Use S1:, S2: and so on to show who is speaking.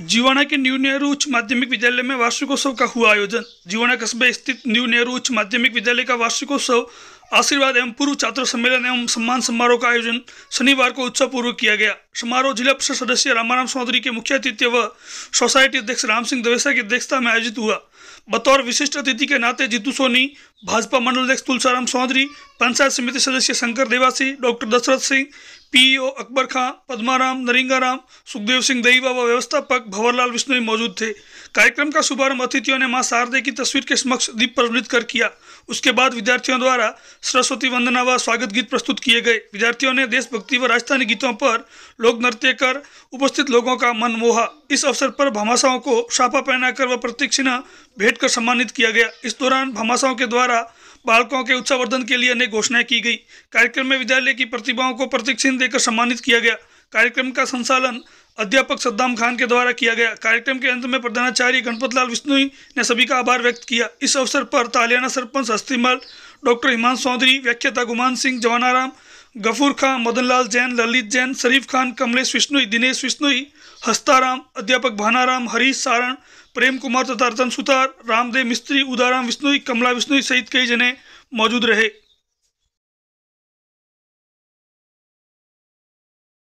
S1: जीवाणा के न्यू नेहरू उच्च माध्यमिक विद्यालय में वार्षिकोत्सव का हुआ आयोजन जीवाणा कस्बे स्थित न्यू नेहरू उच्च माध्यमिक विद्यालय का वार्षिकोत्सव आशीर्वाद एवं पूर्व छात्र सम्मेलन एवं सम्मान समारोह का आयोजन शनिवार को उत्सव पूर्वक किया गया समारोह जिला परिषद सदस्य रामाराम चौधरी के मुख्य अतिथि व सोसाइटी अध्यक्ष राम सिंह दवेसा की अध्यक्षता में आयोजित हुआ बतौर विशिष्ट अतिथि के नाते जीतू सोनी भाजपा मंडल अध्यक्ष तुलसाराम चौधरी पंचायत समिति सदस्य शंकर देवासी डॉक्टर दशरथ सिंह पीईओ अकबर खां पद्माराम नरिंगाराम सुखदेव सिंह दईवा बाबा व्यवस्थापक भंवरलाल विष्णोई मौजूद थे कार्यक्रम का शुभारंभ अतिथियों ने मां शारदे की तस्वीर के समक्ष दीप प्रज्वलित कर किया उसके बाद विद्यार्थियों द्वारा सरस्वती वंदना व स्वागत गीत प्रस्तुत किए गए विद्यार्थियों ने देशभक्ति व राजस्थानी गीतों पर लोक नृत्य कर उपस्थित लोगों का मन मोहा इस अवसर पर भामाशाओं को शापा पहनाकर व प्रतीक्षिणा भेंट कर सम्मानित किया गया इस दौरान भामाशाओं के द्वारा द्वारा बालकों के उत्साहवर्धन के लिए अनेक घोषणाएं की गई कार्यक्रम में विद्यालय की प्रतिभाओं को प्रतीक चिन्ह देकर सम्मानित किया गया कार्यक्रम का संचालन अध्यापक सद्दाम खान के द्वारा किया गया कार्यक्रम के अंत में प्रधानाचार्य गणपत लाल विष्णु ने सभी का आभार व्यक्त किया इस अवसर पर तालियाना सरपंच हस्तीमल डॉक्टर हिमांश चौधरी व्याख्याता गुमान सिंह जवानाराम गफूर खां मदनलाल जैन ललित जैन शरीफ खान कमलेश विष्णुई दिनेश विष्णुई हस्ताराम अध्यापक भानाराम हरीश सारण प्रेम कुमार तथा रतन सुतार रामदेव मिस्त्री उदाराम विश्नोई कमला विश्नोई सहित कई जने मौजूद रहे